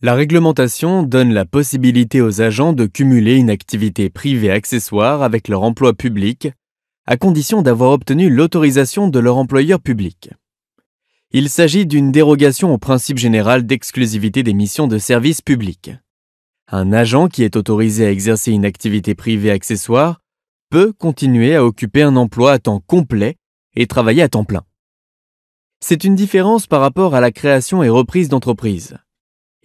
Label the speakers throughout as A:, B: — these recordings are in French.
A: La réglementation donne la possibilité aux agents de cumuler une activité privée accessoire avec leur emploi public, à condition d'avoir obtenu l'autorisation de leur employeur public. Il s'agit d'une dérogation au principe général d'exclusivité des missions de service public. Un agent qui est autorisé à exercer une activité privée accessoire peut continuer à occuper un emploi à temps complet et travailler à temps plein. C'est une différence par rapport à la création et reprise d'entreprise.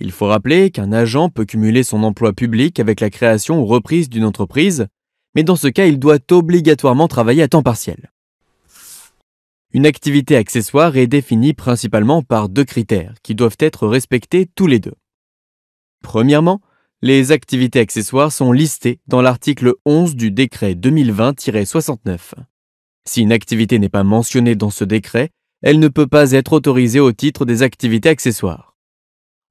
A: Il faut rappeler qu'un agent peut cumuler son emploi public avec la création ou reprise d'une entreprise, mais dans ce cas, il doit obligatoirement travailler à temps partiel. Une activité accessoire est définie principalement par deux critères qui doivent être respectés tous les deux. Premièrement, les activités accessoires sont listées dans l'article 11 du décret 2020-69. Si une activité n'est pas mentionnée dans ce décret, elle ne peut pas être autorisée au titre des activités accessoires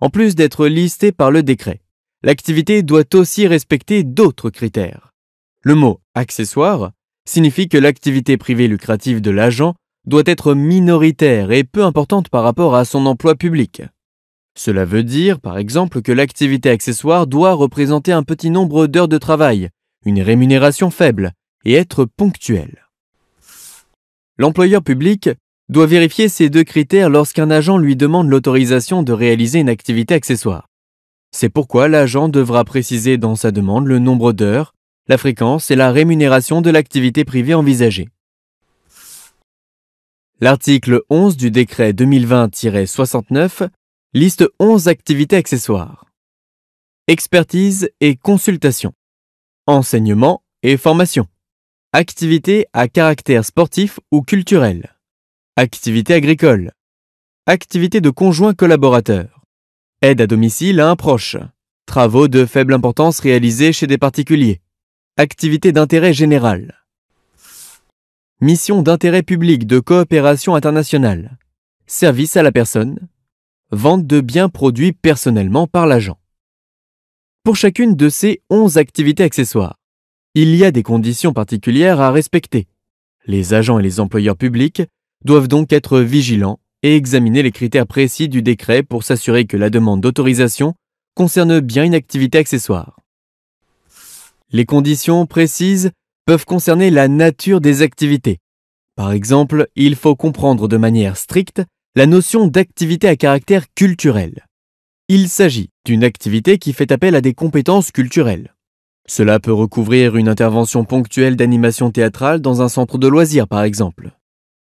A: en plus d'être listée par le décret. L'activité doit aussi respecter d'autres critères. Le mot accessoire signifie que l'activité privée lucrative de l'agent doit être minoritaire et peu importante par rapport à son emploi public. Cela veut dire, par exemple, que l'activité accessoire doit représenter un petit nombre d'heures de travail, une rémunération faible et être ponctuelle. L'employeur public doit vérifier ces deux critères lorsqu'un agent lui demande l'autorisation de réaliser une activité accessoire. C'est pourquoi l'agent devra préciser dans sa demande le nombre d'heures, la fréquence et la rémunération de l'activité privée envisagée. L'article 11 du décret 2020-69 liste 11 activités accessoires. Expertise et consultation. Enseignement et formation. Activités à caractère sportif ou culturel. Activité agricole. Activité de conjoint collaborateur. Aide à domicile à un proche. Travaux de faible importance réalisés chez des particuliers. Activité d'intérêt général. Mission d'intérêt public de coopération internationale. Service à la personne. Vente de biens produits personnellement par l'agent. Pour chacune de ces 11 activités accessoires, il y a des conditions particulières à respecter. Les agents et les employeurs publics doivent donc être vigilants et examiner les critères précis du décret pour s'assurer que la demande d'autorisation concerne bien une activité accessoire. Les conditions précises peuvent concerner la nature des activités. Par exemple, il faut comprendre de manière stricte la notion d'activité à caractère culturel. Il s'agit d'une activité qui fait appel à des compétences culturelles. Cela peut recouvrir une intervention ponctuelle d'animation théâtrale dans un centre de loisirs, par exemple.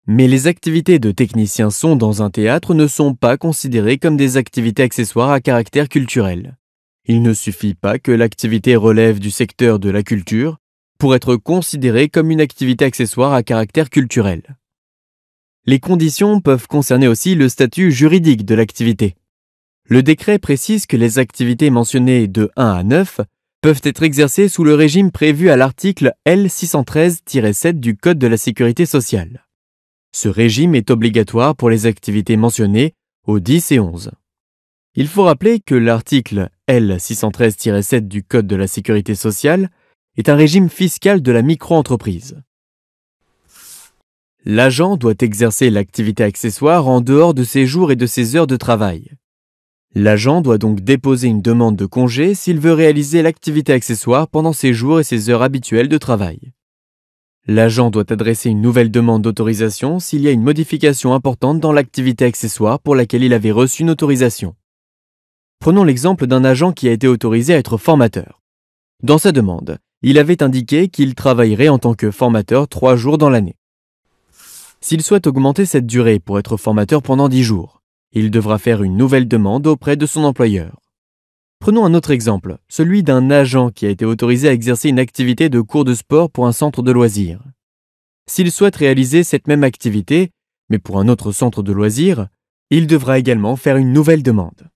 A: Mais les activités de technicien son dans un théâtre ne sont pas considérées comme des activités accessoires à caractère culturel. Il ne suffit pas que l'activité relève du secteur de la culture pour être considérée comme une activité accessoire à caractère culturel. Les conditions peuvent concerner aussi le statut juridique de l'activité. Le décret précise que les activités mentionnées de 1 à 9 peuvent être exercées sous le régime prévu à l'article L613-7 du Code de la sécurité sociale. Ce régime est obligatoire pour les activités mentionnées au 10 et 11. Il faut rappeler que l'article L613-7 du Code de la sécurité sociale est un régime fiscal de la micro-entreprise. L'agent doit exercer l'activité accessoire en dehors de ses jours et de ses heures de travail. L'agent doit donc déposer une demande de congé s'il veut réaliser l'activité accessoire pendant ses jours et ses heures habituelles de travail. L'agent doit adresser une nouvelle demande d'autorisation s'il y a une modification importante dans l'activité accessoire pour laquelle il avait reçu une autorisation. Prenons l'exemple d'un agent qui a été autorisé à être formateur. Dans sa demande, il avait indiqué qu'il travaillerait en tant que formateur trois jours dans l'année. S'il souhaite augmenter cette durée pour être formateur pendant dix jours, il devra faire une nouvelle demande auprès de son employeur. Prenons un autre exemple, celui d'un agent qui a été autorisé à exercer une activité de cours de sport pour un centre de loisirs. S'il souhaite réaliser cette même activité, mais pour un autre centre de loisirs, il devra également faire une nouvelle demande.